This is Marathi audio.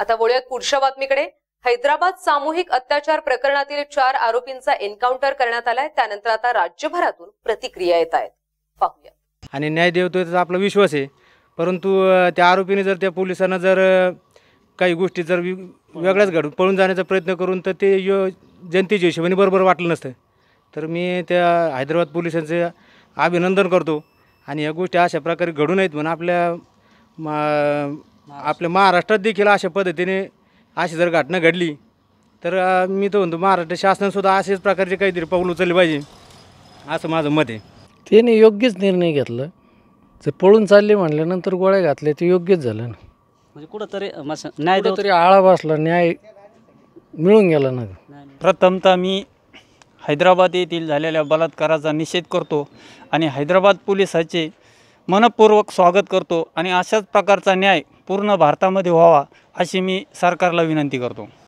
आता वळूयात पुढच्या बातमीकडे हैदराबाद सामूहिक अत्याचार प्रकरणातील चार आरोपींचा एन्काउंटर करण्यात आलाय त्यानंतर आता राज्यभरातून प्रतिक्रिया येत आहेत पाहूया आणि न्याय देवतो आपला विश्वास आहे परंतु त्या आरोपीने जर त्या पोलिसांना जर काही गोष्टी जर वेगळ्याच घडून पळून जाण्याचा प्रयत्न करून तर ते यो जनतेच्या हिशोबाने बरोबर वाटलं नसतं तर मी त्या हैदराबाद पोलिसांचे अभिनंदन करतो आणि या गोष्टी अशा प्रकारे घडू नयेत म्हणून आपल्या आपल्या महाराष्ट्रात देखील अशा पद्धतीने अशी जर घटना घडली तर मी तो म्हणतो महाराष्ट्र शासनसुद्धा असेच प्रकारचे काहीतरी पाऊल उचलले पाहिजे असं माझं मत आहे त्याने योग्यच निर्णय घेतला जर पळून चालले म्हणल्यानंतर गोळ्या घातल्या ते योग्यच झालं ना म्हणजे कुठंतरी न्याय तरी आळा बसला न्याय मिळून गेला ना प्रथमतः मी हैदराबाद येथील झालेल्या बलात्काराचा निषेध करतो आणि हैदराबाद पोलिसाचे मनपूर्वक स्वागत करतो आणि अशाच प्रकारचा न्याय पूर्ण भारतामध्ये व्हावा अशी मी सरकारला विनंती करतो